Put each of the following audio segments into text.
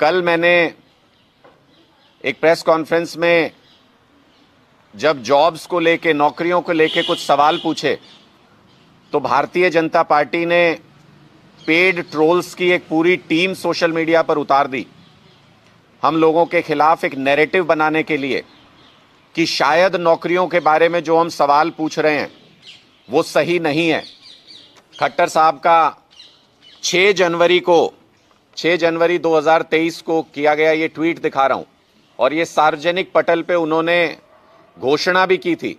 कल मैंने एक प्रेस कॉन्फ्रेंस में जब जॉब्स को लेके नौकरियों को लेके कुछ सवाल पूछे तो भारतीय जनता पार्टी ने पेड ट्रोल्स की एक पूरी टीम सोशल मीडिया पर उतार दी हम लोगों के खिलाफ एक नैरेटिव बनाने के लिए कि शायद नौकरियों के बारे में जो हम सवाल पूछ रहे हैं वो सही नहीं है खट्टर साहब का 6 जनवरी को 6 जनवरी 2023 को किया गया ये ट्वीट दिखा रहा हूँ और ये सार्वजनिक पटल पे उन्होंने घोषणा भी की थी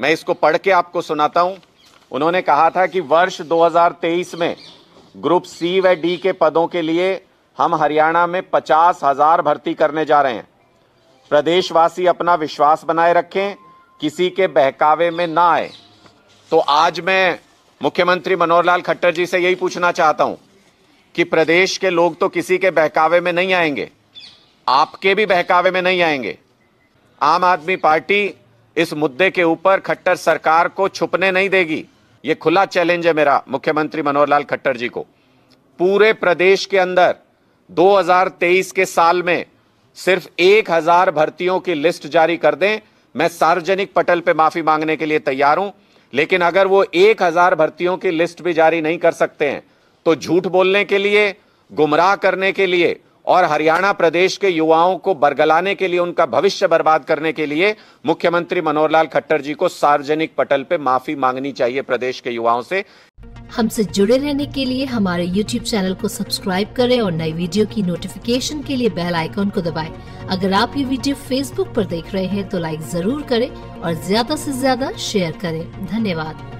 मैं इसको पढ़ के आपको सुनाता हूँ उन्होंने कहा था कि वर्ष 2023 में ग्रुप सी व डी के पदों के लिए हम हरियाणा में पचास हजार भर्ती करने जा रहे हैं प्रदेशवासी अपना विश्वास बनाए रखें किसी के बहकावे में ना आए तो आज मैं मुख्यमंत्री मनोहर लाल खट्टर जी से यही पूछना चाहता हूँ कि प्रदेश के लोग तो किसी के बहकावे में नहीं आएंगे आपके भी बहकावे में नहीं आएंगे आम आदमी पार्टी इस मुद्दे के ऊपर खट्टर सरकार को छुपने नहीं देगी ये खुला चैलेंज है मेरा मुख्यमंत्री मनोहर लाल खट्टर जी को पूरे प्रदेश के अंदर 2023 के साल में सिर्फ एक हजार भर्तियों की लिस्ट जारी कर दें मैं सार्वजनिक पटल पे माफी मांगने के लिए तैयार हूं लेकिन अगर वो एक हजार भर्तियों की लिस्ट भी जारी नहीं कर सकते हैं तो झूठ बोलने के लिए गुमराह करने के लिए और हरियाणा प्रदेश के युवाओं को बरगलाने के लिए उनका भविष्य बर्बाद करने के लिए मुख्यमंत्री मनोहर लाल खट्टर जी को सार्वजनिक पटल पे माफी मांगनी चाहिए प्रदेश के युवाओं से हमसे जुड़े रहने के लिए हमारे YouTube चैनल को सब्सक्राइब करें और नई वीडियो की नोटिफिकेशन के लिए बेल आइकॉन को दबाएं। अगर आप ये वीडियो Facebook पर देख रहे हैं तो लाइक जरूर करें और ज्यादा से ज्यादा शेयर करें धन्यवाद